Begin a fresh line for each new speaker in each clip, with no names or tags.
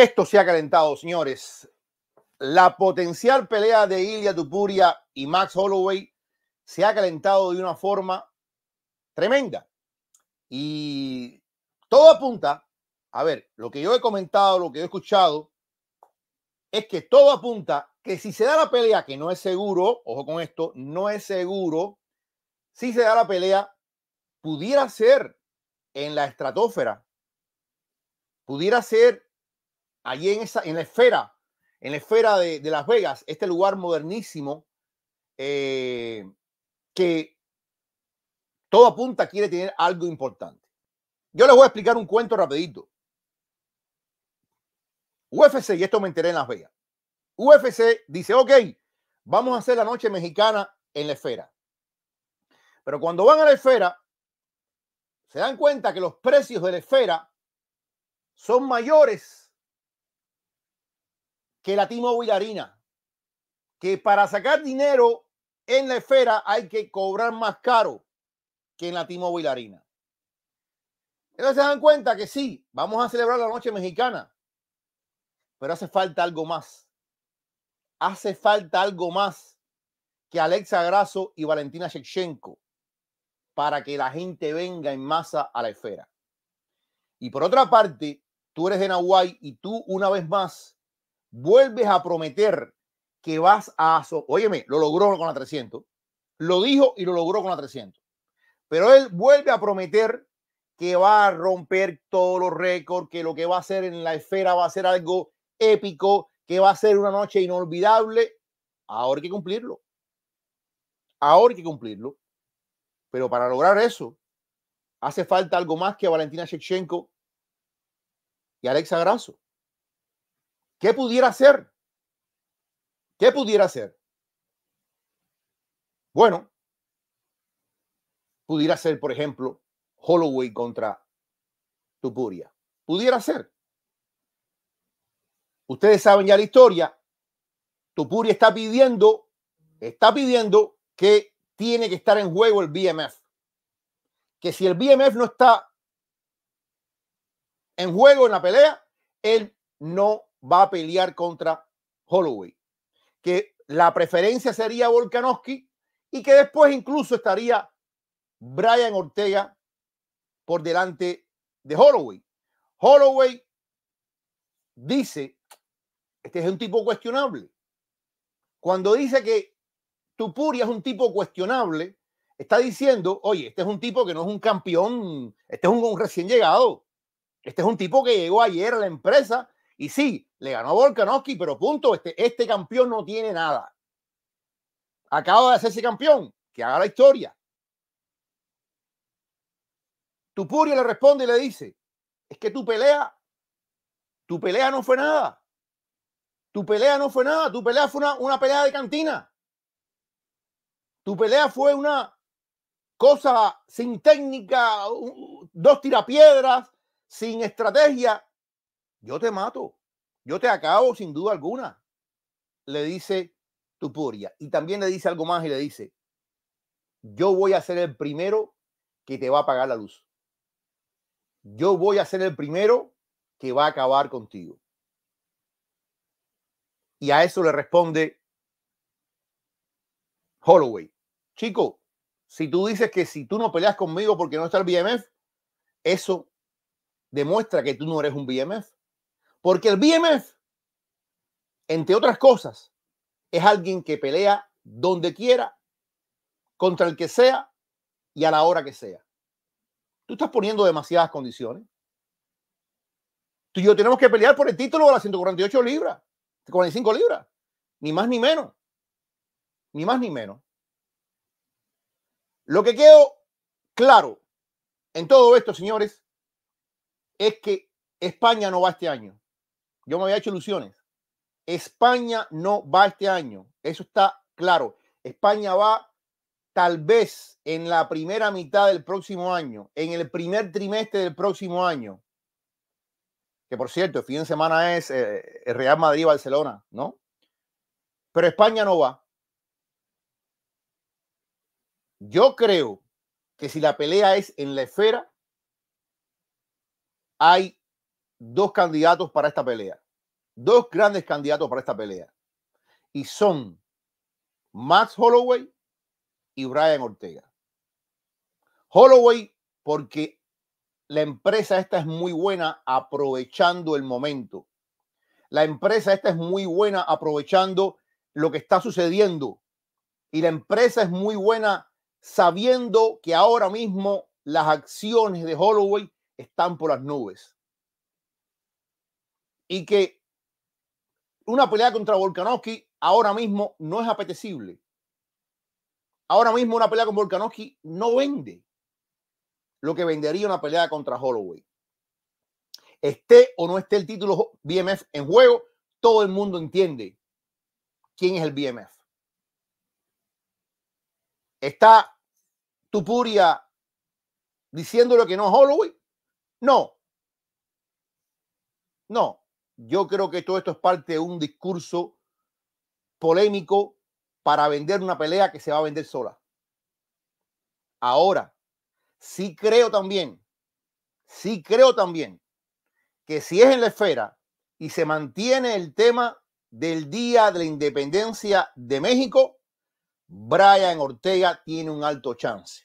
Esto se ha calentado, señores. La potencial pelea de Ilya Tupuria y Max Holloway se ha calentado de una forma tremenda. Y todo apunta, a ver, lo que yo he comentado, lo que he escuchado, es que todo apunta que si se da la pelea, que no es seguro, ojo con esto, no es seguro, si se da la pelea, pudiera ser en la estratosfera, pudiera ser allí en, esa, en la esfera, en la esfera de, Las Vegas, este lugar modernísimo eh, que todo apunta quiere tener algo importante. Yo les voy a explicar un cuento rapidito. UFC, y esto me enteré en Las Vegas. UFC dice, ok, vamos a hacer la noche mexicana en la esfera. Pero cuando van a la esfera, se dan cuenta que los precios de la esfera son mayores que la Timo mobile que para sacar dinero en la esfera hay que cobrar más caro que en la Timo mobile Entonces se dan cuenta que sí, vamos a celebrar la noche mexicana, pero hace falta algo más. Hace falta algo más que Alexa Grasso y Valentina Shevchenko para que la gente venga en masa a la esfera. Y por otra parte, tú eres de Nahuay y tú una vez más vuelves a prometer que vas a... Óyeme, lo logró con la 300. Lo dijo y lo logró con la 300. Pero él vuelve a prometer que va a romper todos los récords, que lo que va a hacer en la esfera va a ser algo épico, que va a ser una noche inolvidable. Ahora hay que cumplirlo. Ahora hay que cumplirlo. Pero para lograr eso, hace falta algo más que Valentina Shevchenko y Alexa Grasso. ¿Qué pudiera hacer? ¿Qué pudiera hacer? Bueno, pudiera ser, por ejemplo, Holloway contra Tupuria. Pudiera ser. Ustedes saben ya la historia. Tupuria está pidiendo, está pidiendo que tiene que estar en juego el BMF. Que si el BMF no está en juego en la pelea, él no va a pelear contra Holloway, que la preferencia sería Volkanovski y que después incluso estaría Brian Ortega por delante de Holloway. Holloway dice, este es un tipo cuestionable. Cuando dice que Tupuria es un tipo cuestionable, está diciendo, oye, este es un tipo que no es un campeón, este es un, un recién llegado, este es un tipo que llegó ayer a la empresa y sí, le ganó a Volkanovski, pero punto. Este, este, campeón no tiene nada. Acaba de hacerse campeón. Que haga la historia. Tupurio le responde y le dice, es que tu pelea, tu pelea no fue nada. Tu pelea no fue nada. Tu pelea fue una, una pelea de cantina. Tu pelea fue una cosa sin técnica, dos tirapiedras, sin estrategia. Yo te mato yo te acabo sin duda alguna, le dice Tupuria. Y también le dice algo más y le dice, yo voy a ser el primero que te va a apagar la luz. Yo voy a ser el primero que va a acabar contigo. Y a eso le responde Holloway. Chico, si tú dices que si tú no peleas conmigo porque no está el BMF, eso demuestra que tú no eres un BMF. Porque el BMF, entre otras cosas, es alguien que pelea donde quiera, contra el que sea y a la hora que sea. Tú estás poniendo demasiadas condiciones. Tú y yo tenemos que pelear por el título de las 148 libras, 45 libras, ni más ni menos. Ni más ni menos. Lo que quedó claro en todo esto, señores, es que España no va este año yo me había hecho ilusiones. España no va este año, eso está claro. España va tal vez en la primera mitad del próximo año, en el primer trimestre del próximo año. Que por cierto, el fin de semana es eh, Real Madrid-Barcelona, ¿no? Pero España no va. Yo creo que si la pelea es en la esfera, hay dos candidatos para esta pelea, dos grandes candidatos para esta pelea, y son Max Holloway y Brian Ortega. Holloway, porque la empresa esta es muy buena aprovechando el momento. La empresa esta es muy buena aprovechando lo que está sucediendo. Y la empresa es muy buena sabiendo que ahora mismo las acciones de Holloway están por las nubes y que una pelea contra Volkanovski ahora mismo no es apetecible. Ahora mismo una pelea con Volkanovski no vende lo que vendería una pelea contra Holloway. Esté o no esté el título BMF en juego, todo el mundo entiende quién es el BMF. ¿Está Tupuria diciéndole que no es Holloway? No. No. Yo creo que todo esto es parte de un discurso polémico para vender una pelea que se va a vender sola. Ahora, sí creo también, sí creo también que si es en la esfera y se mantiene el tema del Día de la Independencia de México, Brian Ortega tiene un alto chance.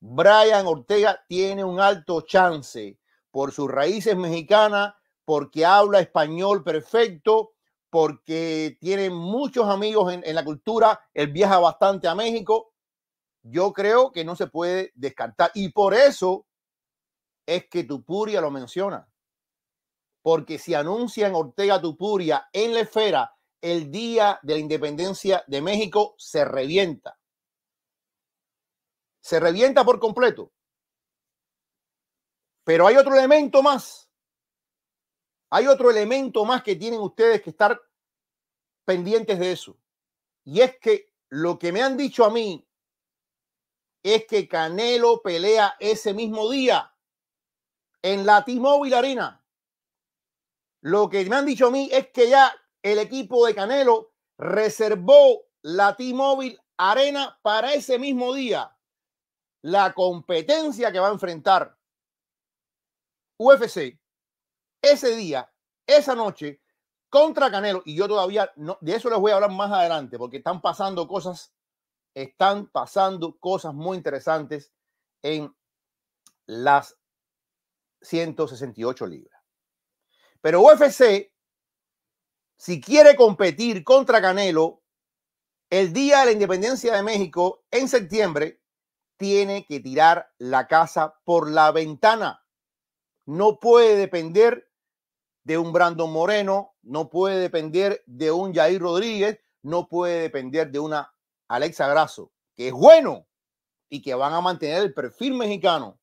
Brian Ortega tiene un alto chance por sus raíces mexicanas, porque habla español perfecto, porque tiene muchos amigos en, la cultura, él viaja bastante a México. Yo creo que no se puede descartar. Y por eso es que Tupuria lo menciona. Porque si anuncian Ortega Tupuria en la esfera el día de la independencia de México, se revienta. Se revienta por completo. Pero hay otro elemento más hay otro elemento más que tienen ustedes que estar pendientes de eso. Y es que lo que me han dicho a mí es que Canelo pelea ese mismo día en la T-Mobile Arena. Lo que me han dicho a mí es que ya el equipo de Canelo reservó la T-Mobile Arena para ese mismo día. La competencia que va a enfrentar UFC ese día, esa noche, contra Canelo, y yo todavía, no, de eso les voy a hablar más adelante, porque están pasando cosas, están pasando cosas muy interesantes en las 168 libras. Pero UFC, si quiere competir contra Canelo, el día de la independencia de México, en septiembre, tiene que tirar la casa por la ventana. No puede depender de un Brandon Moreno, no puede depender de un Jair Rodríguez, no puede depender de una Alexa Grasso, que es bueno y que van a mantener el perfil mexicano,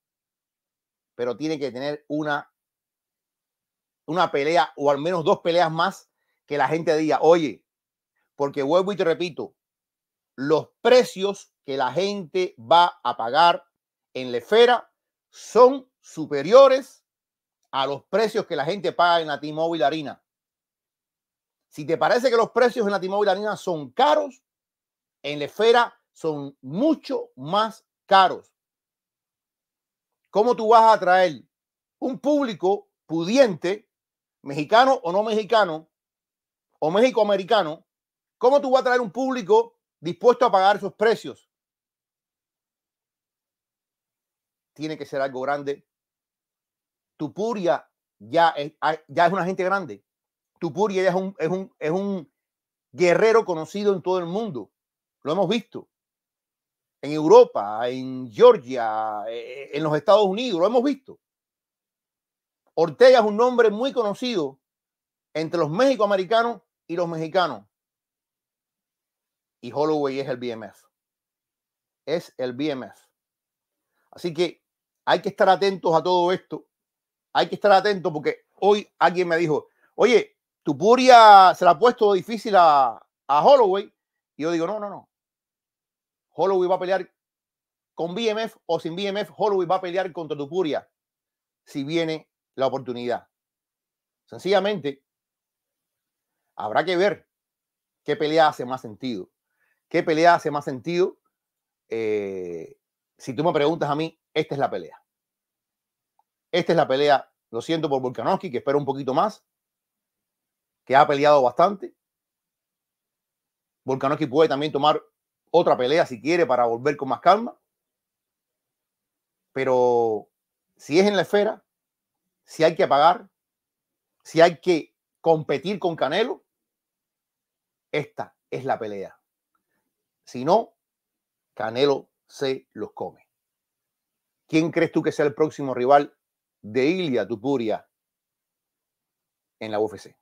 pero tiene que tener una, una pelea o al menos dos peleas más que la gente diga, oye, porque vuelvo y te repito, los precios que la gente va a pagar en la esfera son superiores a los precios que la gente paga en la t harina. Arena. Si te parece que los precios en la T-Mobile Arena son caros, en la esfera son mucho más caros. ¿Cómo tú vas a atraer un público pudiente, mexicano o no mexicano, o americano? ¿Cómo tú vas a traer un público dispuesto a pagar esos precios? Tiene que ser algo grande Tupuria ya es, una gente grande. Tupuria es un, guerrero conocido en todo el mundo. Lo hemos visto. En Europa, en Georgia, eh, eh, en los Estados Unidos, lo hemos visto. Ortega es un nombre muy conocido entre los mexicoamericanos y los mexicanos. Y Holloway es el BMS. Es el BMS. Así que hay que estar atentos a todo esto hay que estar atento porque hoy alguien me dijo, oye, Tupuria se la ha puesto difícil a, Holloway. Y yo digo, no, no, no. Holloway va a pelear con BMF o sin BMF. Holloway va a pelear contra Tupuria si viene la oportunidad. Sencillamente, habrá que ver qué pelea hace más sentido. ¿Qué pelea hace más sentido? Eh, si tú me preguntas a mí, esta es la pelea. Esta es la pelea, lo siento por Volkanovski, que espera un poquito más, que ha peleado bastante. Volkanovski puede también tomar otra pelea si quiere para volver con más calma. Pero si es en la esfera, si hay que apagar, si hay que competir con Canelo, esta es la pelea. Si no, Canelo se los come. ¿Quién crees tú que sea el próximo rival de Ilia Tupuria en la UFC.